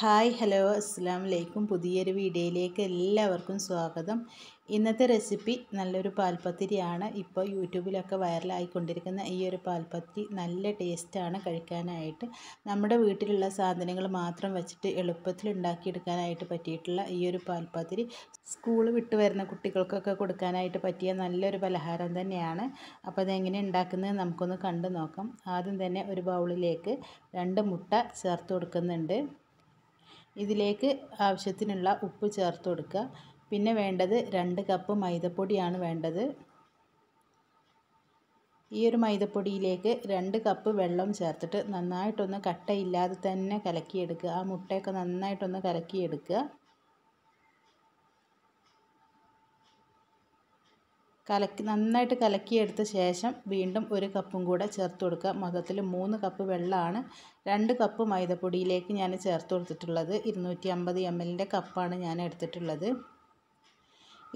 hi hello അസ്സാം വലൈക്കും പുതിയൊരു വീഡിയോയിലേക്ക് എല്ലാവർക്കും സ്വാഗതം ഇന്നത്തെ റെസിപ്പി നല്ലൊരു പാൽപ്പത്തിരിയാണ് ഇപ്പോൾ യൂട്യൂബിലൊക്കെ വൈറലായിക്കൊണ്ടിരിക്കുന്ന ഈ ഒരു പാൽപ്പത്തിരി നല്ല ടേസ്റ്റാണ് കഴിക്കാനായിട്ട് നമ്മുടെ വീട്ടിലുള്ള സാധനങ്ങൾ മാത്രം വെച്ചിട്ട് എളുപ്പത്തിൽ ഉണ്ടാക്കിയെടുക്കാനായിട്ട് പറ്റിയിട്ടുള്ള ഈ ഒരു പാൽപ്പത്തിരി സ്കൂൾ വിട്ട് വരുന്ന കുട്ടികൾക്കൊക്കെ കൊടുക്കാനായിട്ട് പറ്റിയ നല്ലൊരു പലഹാരം തന്നെയാണ് അപ്പോൾ അതെങ്ങനെ ഉണ്ടാക്കുന്നത് നമുക്കൊന്ന് കണ്ടു നോക്കാം ആദ്യം തന്നെ ഒരു ബൗളിലേക്ക് രണ്ട് മുട്ട ചേർത്ത് കൊടുക്കുന്നുണ്ട് ഇതിലേക്ക് ആവശ്യത്തിനുള്ള ഉപ്പ് ചേർത്ത് കൊടുക്കുക പിന്നെ വേണ്ടത് രണ്ട് കപ്പ് മൈദപ്പൊടിയാണ് വേണ്ടത് ഈ ഒരു മൈദപ്പൊടിയിലേക്ക് രണ്ട് കപ്പ് വെള്ളം ചേർത്തിട്ട് നന്നായിട്ടൊന്ന് കട്ടയില്ലാതെ തന്നെ കലക്കിയെടുക്കുക ആ മുട്ടയൊക്കെ നന്നായിട്ടൊന്ന് കലക്കിയെടുക്കുക കലക്കി നന്നായിട്ട് കലക്കിയെടുത്ത ശേഷം വീണ്ടും ഒരു കപ്പും കൂടെ ചേർത്ത് കൊടുക്കുക മൊത്തത്തിൽ മൂന്ന് കപ്പ് വെള്ളമാണ് രണ്ട് കപ്പ് മൈദപ്പൊടിയിലേക്ക് ഞാൻ ചേർത്ത് കൊടുത്തിട്ടുള്ളത് ഇരുന്നൂറ്റി അമ്പത് എം എല്ലിൻ്റെ കപ്പാണ് ഞാൻ എടുത്തിട്ടുള്ളത്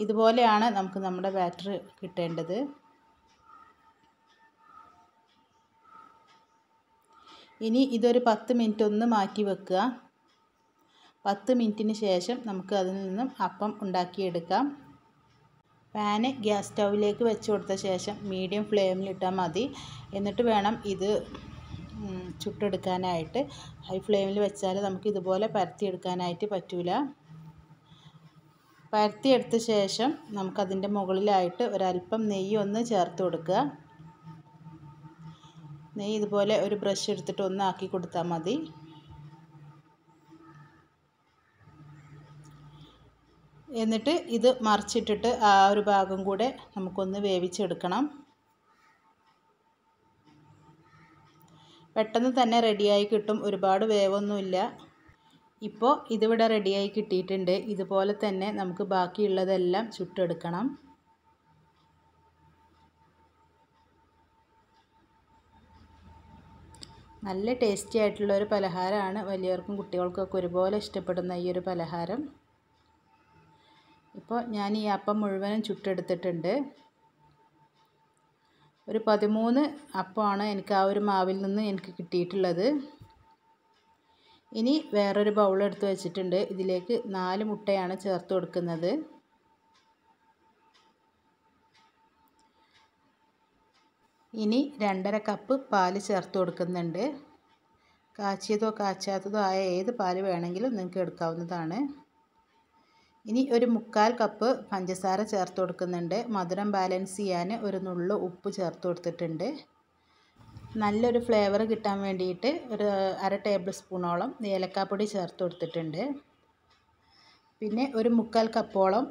ഇതുപോലെയാണ് നമുക്ക് നമ്മുടെ ബാറ്റർ കിട്ടേണ്ടത് ഇനി ഇതൊരു പത്ത് മിനിറ്റ് ഒന്ന് മാറ്റി വെക്കുക പത്ത് മിനിറ്റിന് ശേഷം നമുക്ക് അതിൽ നിന്നും അപ്പം ഉണ്ടാക്കിയെടുക്കാം പാന് ഗ്യാസ് സ്റ്റൗവിലേക്ക് വെച്ച് കൊടുത്ത ശേഷം മീഡിയം ഫ്ലെയിമിലിട്ടാൽ മതി എന്നിട്ട് വേണം ഇത് ചുട്ടെടുക്കാനായിട്ട് ഹൈ ഫ്ലെയിമിൽ വെച്ചാൽ നമുക്ക് ഇതുപോലെ പരത്തിയെടുക്കാനായിട്ട് പറ്റൂല പരത്തിയെടുത്ത ശേഷം നമുക്കതിൻ്റെ മുകളിലായിട്ട് ഒരല്പം നെയ്യ് ഒന്ന് ചേർത്ത് കൊടുക്കുക നെയ്യ് ഇതുപോലെ ഒരു ബ്രഷ് എടുത്തിട്ട് ഒന്ന് ആക്കി കൊടുത്താൽ മതി എന്നിട്ട് ഇത് മറിച്ചിട്ടിട്ട് ആ ഒരു ഭാഗം കൂടെ നമുക്കൊന്ന് വേവിച്ചെടുക്കണം പെട്ടെന്ന് തന്നെ റെഡിയായി കിട്ടും ഒരുപാട് വേവൊന്നുമില്ല ഇപ്പോൾ ഇതിവിടെ റെഡിയായി കിട്ടിയിട്ടുണ്ട് ഇതുപോലെ തന്നെ നമുക്ക് ബാക്കിയുള്ളതെല്ലാം ചുട്ടെടുക്കണം നല്ല ടേസ്റ്റി ആയിട്ടുള്ള ഒരു പലഹാരമാണ് വലിയവർക്കും കുട്ടികൾക്കൊക്കെ ഒരുപോലെ ഇഷ്ടപ്പെടുന്ന ഈ ഒരു പലഹാരം ഇപ്പോൾ ഞാൻ ഈ അപ്പം മുഴുവനും ചുട്ടെടുത്തിട്ടുണ്ട് ഒരു പതിമൂന്ന് അപ്പമാണ് എനിക്ക് ആ ഒരു മാവിൽ നിന്ന് എനിക്ക് കിട്ടിയിട്ടുള്ളത് ഇനി വേറൊരു ബൗൾ എടുത്ത് വെച്ചിട്ടുണ്ട് ഇതിലേക്ക് നാല് മുട്ടയാണ് ചേർത്ത് കൊടുക്കുന്നത് ഇനി രണ്ടര കപ്പ് പാല് ചേർത്ത് കൊടുക്കുന്നുണ്ട് കാച്ചിയതോ കാച്ചാത്തതോ ആയ ഏത് പാല് വേണമെങ്കിലും നിങ്ങൾക്ക് എടുക്കാവുന്നതാണ് ഇനി ഒരു മുക്കാൽ കപ്പ് പഞ്ചസാര ചേർത്ത് കൊടുക്കുന്നുണ്ട് മധുരം ബാലൻസ് ചെയ്യാൻ ഒരു നുള്ളു ഉപ്പ് ചേർത്ത് കൊടുത്തിട്ടുണ്ട് നല്ലൊരു ഫ്ലേവർ കിട്ടാൻ വേണ്ടിയിട്ട് ഒരു അര ടേബിൾ സ്പൂണോളം ഏലക്കാപ്പൊടി ചേർത്ത് കൊടുത്തിട്ടുണ്ട് പിന്നെ ഒരു മുക്കാൽ കപ്പോളം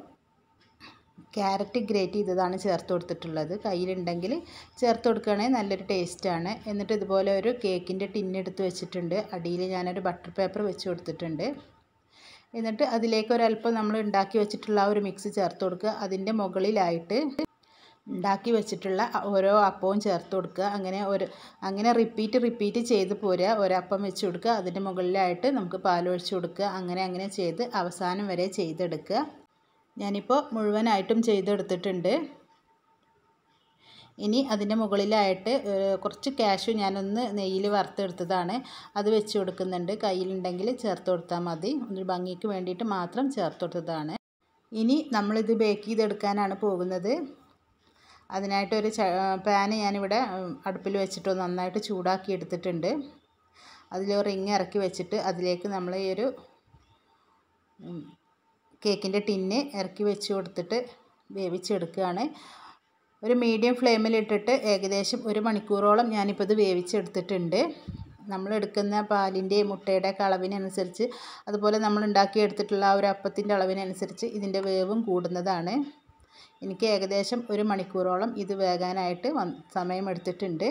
ക്യാരറ്റ് ഗ്രേറ്റ് ചെയ്തതാണ് ചേർത്ത് കൊടുത്തിട്ടുള്ളത് കയ്യിലുണ്ടെങ്കിൽ ചേർത്ത് കൊടുക്കുകയാണെങ്കിൽ നല്ലൊരു ടേസ്റ്റാണ് എന്നിട്ട് ഇതുപോലെ ഒരു കേക്കിൻ്റെ ടിന്നെടുത്ത് വെച്ചിട്ടുണ്ട് അടിയിൽ ഞാനൊരു ബട്ടർ പേപ്പർ വെച്ച് കൊടുത്തിട്ടുണ്ട് എന്നിട്ട് അതിലേക്ക് ഒരല്പം നമ്മൾ ഉണ്ടാക്കി വെച്ചിട്ടുള്ള ആ ഒരു മിക്സ് ചേർത്ത് കൊടുക്കുക അതിൻ്റെ മുകളിലായിട്ട് ഉണ്ടാക്കി വെച്ചിട്ടുള്ള ഓരോ അപ്പവും ചേർത്ത് കൊടുക്കുക അങ്ങനെ ഒരു അങ്ങനെ റിപ്പീറ്റ് റിപ്പീറ്റ് ചെയ്ത് പോരുക ഒരപ്പം വെച്ച് കൊടുക്കുക അതിൻ്റെ മുകളിലായിട്ട് നമുക്ക് പാലൊഴിച്ച് കൊടുക്കുക അങ്ങനെ അങ്ങനെ ചെയ്ത് അവസാനം വരെ ചെയ്തെടുക്കുക ഞാനിപ്പോൾ മുഴുവനായിട്ടും ചെയ്തെടുത്തിട്ടുണ്ട് ഇനി അതിൻ്റെ മുകളിലായിട്ട് കുറച്ച് ക്യാഷ് ഞാനൊന്ന് നെയ്യിൽ വറുത്തെടുത്തതാണ് അത് വെച്ച് കൊടുക്കുന്നുണ്ട് കയ്യിലുണ്ടെങ്കിൽ ചേർത്ത് കൊടുത്താൽ മതി ഒരു ഭംഗിക്ക് വേണ്ടിയിട്ട് മാത്രം ചേർത്ത് കൊടുത്തതാണ് ഇനി നമ്മളിത് ബേക്ക് ചെയ്തെടുക്കാനാണ് പോകുന്നത് അതിനായിട്ടൊരു പാന് ഞാനിവിടെ അടുപ്പിൽ വെച്ചിട്ട് നന്നായിട്ട് ചൂടാക്കി എടുത്തിട്ടുണ്ട് അതിൽ റിങ് ഇറക്കി വെച്ചിട്ട് അതിലേക്ക് നമ്മൾ ഈ ഒരു കേക്കിൻ്റെ ടിന്ന് ഇറക്കി വെച്ച് കൊടുത്തിട്ട് വേവിച്ചെടുക്കുകയാണ് ഒരു മീഡിയം ഫ്ലെയിമിലിട്ടിട്ട് ഏകദേശം ഒരു മണിക്കൂറോളം ഞാനിപ്പോൾ ഇത് വേവിച്ചെടുത്തിട്ടുണ്ട് നമ്മൾ എടുക്കുന്ന പാലിൻ്റെ മുട്ടയുടെ ഒക്കെ അളവിനനുസരിച്ച് അതുപോലെ നമ്മൾ ഉണ്ടാക്കിയെടുത്തിട്ടുള്ള ആ ഒരു അപ്പത്തിൻ്റെ അളവിനനുസരിച്ച് ഇതിൻ്റെ വേവും കൂടുന്നതാണ് എനിക്ക് ഏകദേശം ഒരു മണിക്കൂറോളം ഇത് വേകാനായിട്ട് സമയമെടുത്തിട്ടുണ്ട്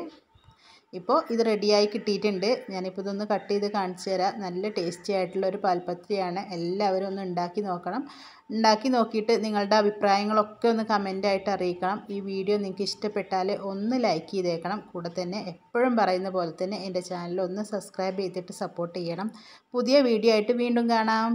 ഇപ്പോൾ ഇത് റെഡിയായി കിട്ടിയിട്ടുണ്ട് ഞാനിപ്പോൾ ഇതൊന്ന് കട്ട് ചെയ്ത് കാണിച്ചു തരാം നല്ല ടേസ്റ്റി ആയിട്ടുള്ള ഒരു പാൽപ്പത്രിയാണ് എല്ലാവരും ഒന്ന് ഉണ്ടാക്കി നോക്കണം ഉണ്ടാക്കി നോക്കിയിട്ട് നിങ്ങളുടെ അഭിപ്രായങ്ങളൊക്കെ ഒന്ന് കമൻറ്റായിട്ട് അറിയിക്കണം ഈ വീഡിയോ നിങ്ങൾക്ക് ഇഷ്ടപ്പെട്ടാൽ ഒന്ന് ലൈക്ക് ചെയ്തേക്കണം കൂടെ തന്നെ എപ്പോഴും പറയുന്ന പോലെ തന്നെ എൻ്റെ ചാനൽ ഒന്ന് സബ്സ്ക്രൈബ് ചെയ്തിട്ട് സപ്പോർട്ട് ചെയ്യണം പുതിയ വീഡിയോ ആയിട്ട് വീണ്ടും കാണാം